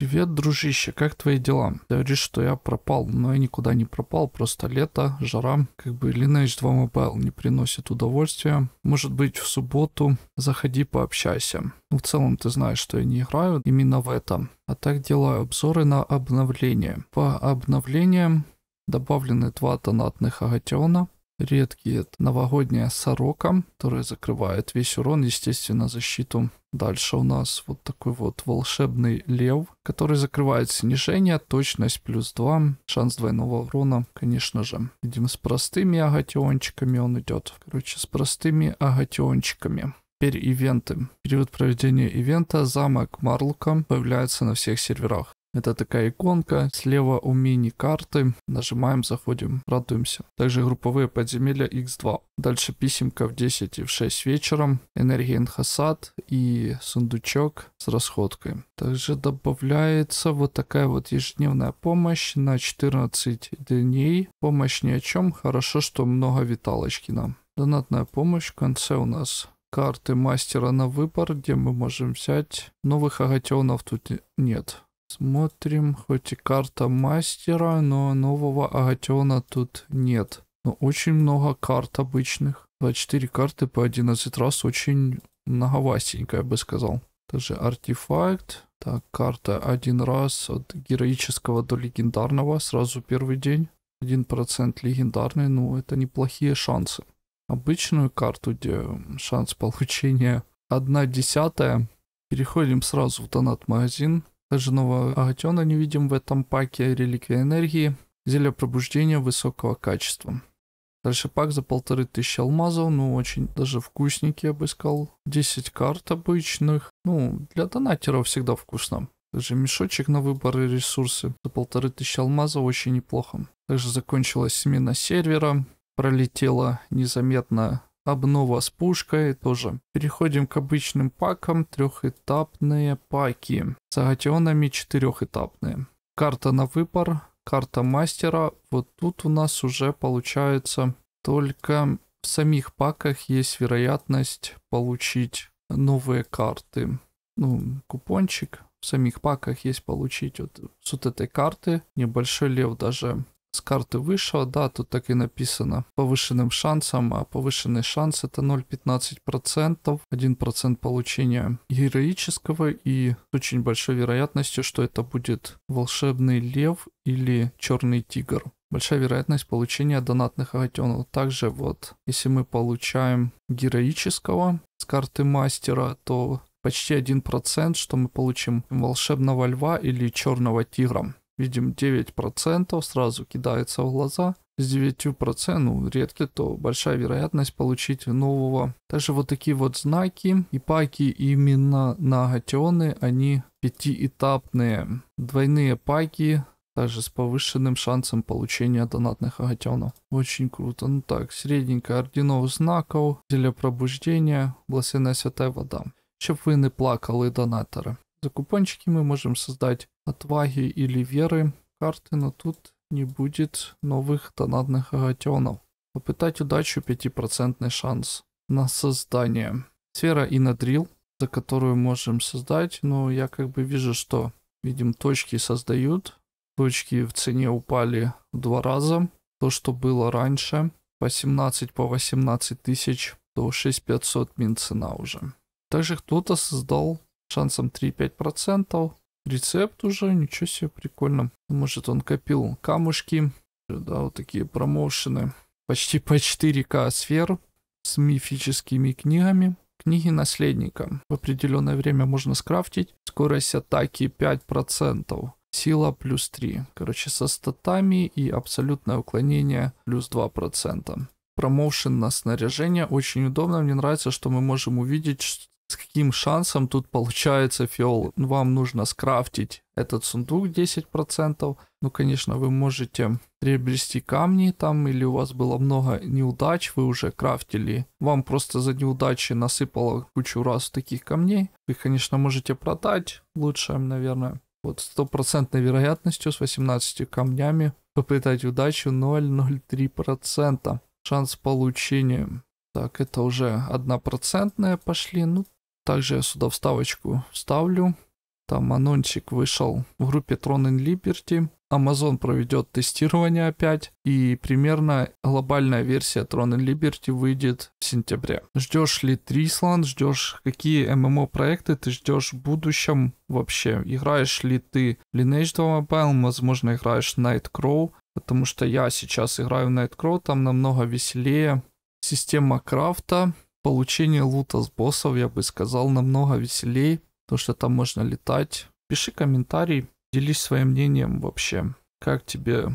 Привет, дружище, как твои дела? Ты говоришь, что я пропал, но я никуда не пропал, просто лето, жара, как бы Lineage 2 Mobile не приносит удовольствия. Может быть, в субботу заходи пообщайся. Ну, в целом, ты знаешь, что я не играю именно в этом. А так делаю обзоры на обновления. По обновлениям добавлены два донатных агатиона, редкий это новогодняя сорока, которая закрывает весь урон, естественно, защиту. Дальше у нас вот такой вот волшебный лев, который закрывает снижение, точность плюс 2, шанс двойного урона, конечно же. Видим с простыми агатиончиками он идет. Короче, с простыми агатиончиками. Теперь ивенты. В период проведения ивента замок Марлука появляется на всех серверах. Это такая иконка. Слева у мини-карты. Нажимаем, заходим, радуемся. Также групповые подземелья X2. Дальше писемка в 10 и в 6 вечером. Энергия Инхасад и сундучок с расходкой. Также добавляется вот такая вот ежедневная помощь на 14 дней. Помощь ни о чем. Хорошо, что много виталочки нам. Донатная помощь в конце у нас карты мастера на выбор, где мы можем взять. Новых агатионов тут нет. Смотрим, хоть и карта мастера, но нового агатиона тут нет. Но очень много карт обычных. 24 карты по 11 раз очень многовастенько, я бы сказал. Тоже артефакт. Так, карта один раз от героического до легендарного, сразу первый день. 1% легендарный, ну это неплохие шансы. Обычную карту, где шанс получения 1 десятая, переходим сразу в донат-магазин. Также нового агатиона не видим в этом паке, реликвия энергии, зелье пробуждения высокого качества. Дальше пак за полторы тысячи алмазов, ну очень даже вкусненький, я бы сказал. 10 карт обычных, ну для донатеров всегда вкусно. Также мешочек на выбор и ресурсы за полторы тысячи алмазов очень неплохо. Также закончилась смена сервера, пролетела незаметно Обнова с пушкой тоже. Переходим к обычным пакам. Трехэтапные паки. С агатионами четырехэтапные. Карта на выбор. Карта мастера. Вот тут у нас уже получается только в самих паках есть вероятность получить новые карты. Ну, купончик в самих паках есть получить вот с вот этой карты. Небольшой лев даже с карты вышел, да, тут так и написано, повышенным шансом, а повышенный шанс это 0,15%, 1% получения героического и с очень большой вероятностью, что это будет волшебный лев или черный тигр. Большая вероятность получения донатных агатенов. Также вот, если мы получаем героического с карты мастера, то почти 1%, что мы получим волшебного льва или черного тигра видим 9%, сразу кидается в глаза. С 9%, ну, редко, то большая вероятность получить нового. Также вот такие вот знаки и паки именно на гатионы, они пятиэтапные. Двойные паки также с повышенным шансом получения донатных агатенов. Очень круто. Ну так, средненько орденов знаков, зелье пробуждения, бласенная святая вода. Щоб вы не плакали донаторы закупончики мы можем создать отваги или веры карты, но тут не будет новых тонадных агатенов. Попытать удачу 5% шанс на создание. Сфера и надрил, за которую можем создать, но я как бы вижу, что, видим, точки создают. Точки в цене упали в два раза. То, что было раньше, по 17, по 18 тысяч, то 6500 мин цена уже. Также кто-то создал шансом 3-5%. Рецепт уже, ничего себе, прикольно. Может он копил камушки, да, вот такие промоушены. Почти по 4К сфер с мифическими книгами. Книги наследника. В определенное время можно скрафтить. Скорость атаки 5%. Сила плюс 3. Короче, со статами и абсолютное уклонение плюс 2%. Промоушен на снаряжение очень удобно. Мне нравится, что мы можем увидеть, с каким шансом тут получается, фиол, вам нужно скрафтить этот сундук 10%. Ну, конечно, вы можете приобрести камни там, или у вас было много неудач, вы уже крафтили. Вам просто за неудачи насыпало кучу раз таких камней. Вы, конечно, можете продать лучше, наверное. Вот стопроцентной вероятностью с 18 камнями попытать удачу 0,03%. Шанс получения. Так, это уже однопроцентная пошли. Ну, также я сюда вставочку вставлю. Там анончик вышел в группе Tron and Liberty. Amazon проведет тестирование опять, и примерно глобальная версия Tron and Liberty выйдет в сентябре. Ждешь ли Трисланд, ждешь какие ММО проекты ты ждешь в будущем вообще? Играешь ли ты Lineage 2 Mobile, возможно, играешь Nightcrow, потому что я сейчас играю в Nightcrow, там намного веселее. Система крафта, получение лута с боссов, я бы сказал, намного веселее, потому что там можно летать. Пиши комментарий, делись своим мнением вообще. Как тебе